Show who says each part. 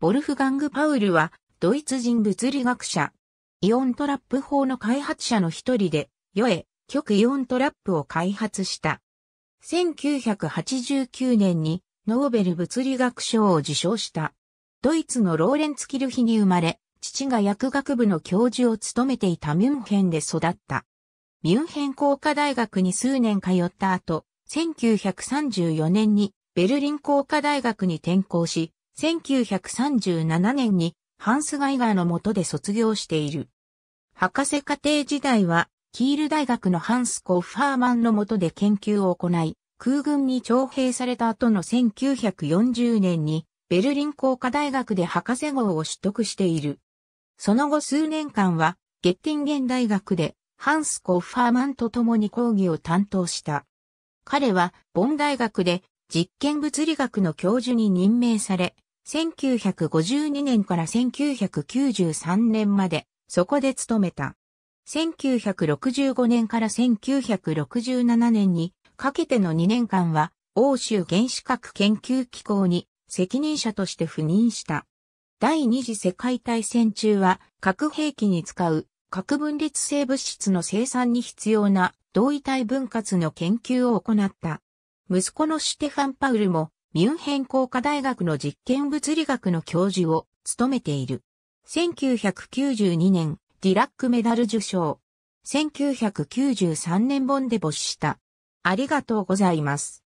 Speaker 1: ボルフガング・パウルは、ドイツ人物理学者、イオントラップ法の
Speaker 2: 開発者の一人で、ヨエ、極イオントラップを開発した。1989年にノーベル物理学賞を受賞した。ドイツのローレンツ・キルヒに生まれ、父が薬学部の教授を務めていたミュンヘンで育った。ミュンヘン工科大学に数年通った後、1934年にベルリン工科大学に転校し、1937年にハンス・ガイガーの下で卒業している。博士課程時代は、キール大学のハンス・コッファーマンの下で研究を行い、空軍に徴兵された後の1940年に、ベルリン工科大学で博士号を取得している。その後数年間は、ゲッティンゲン大学で、ハンス・コッファーマンと共に講義を担当した。彼は、ボン大学で、実験物理学の教授に任命され、1952年から1993年まで、そこで勤めた。1965年から1967年にかけての2年間は、欧州原子核研究機構に責任者として赴任した。第二次世界大戦中は核兵器に使う核分裂性物質の生産に必要な同位体分割の研究を行った。息子のシュテファン・パウルもミュンヘン工科大学の実験物理学の教授を務めている。1992年、ディラックメダル受賞。
Speaker 1: 1993年本でで没した。ありがとうございます。